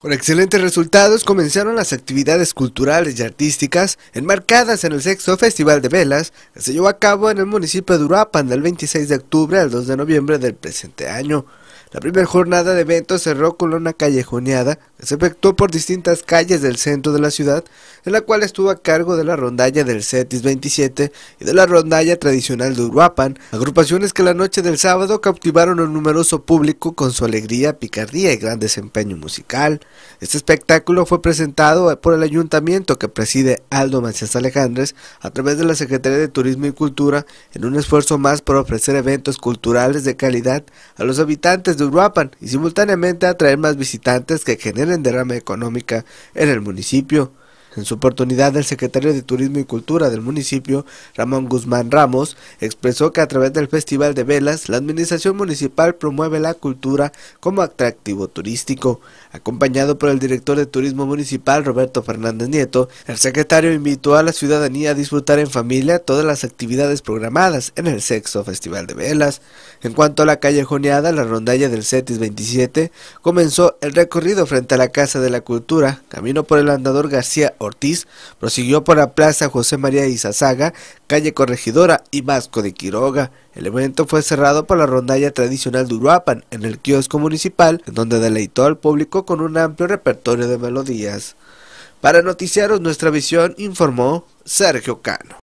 Con excelentes resultados comenzaron las actividades culturales y artísticas enmarcadas en el sexto Festival de Velas que se llevó a cabo en el municipio de Uruapan del 26 de octubre al 2 de noviembre del presente año. La primera jornada de eventos cerró con una callejoneada que se efectuó por distintas calles del centro de la ciudad, en la cual estuvo a cargo de la rondalla del CETIS 27 y de la rondalla tradicional de Uruapan, agrupaciones que la noche del sábado cautivaron a un numeroso público con su alegría, picardía y gran desempeño musical. Este espectáculo fue presentado por el ayuntamiento que preside Aldo Macías Alejandres a través de la Secretaría de Turismo y Cultura en un esfuerzo más por ofrecer eventos culturales de calidad a los habitantes de y simultáneamente atraer más visitantes que generen derrama económica en el municipio. En su oportunidad, el secretario de Turismo y Cultura del municipio, Ramón Guzmán Ramos, expresó que a través del Festival de Velas, la administración municipal promueve la cultura como atractivo turístico. Acompañado por el director de Turismo Municipal, Roberto Fernández Nieto, el secretario invitó a la ciudadanía a disfrutar en familia todas las actividades programadas en el sexto Festival de Velas. En cuanto a la calle joneada, la rondalla del CETIS 27 comenzó el recorrido frente a la Casa de la Cultura, camino por el andador García Ortiz, prosiguió por la Plaza José María Izazaga, calle Corregidora y Vasco de Quiroga. El evento fue cerrado por la rondalla tradicional de Uruapan en el kiosco municipal, en donde deleitó al público con un amplio repertorio de melodías. Para Noticiaros Nuestra Visión informó Sergio Cano.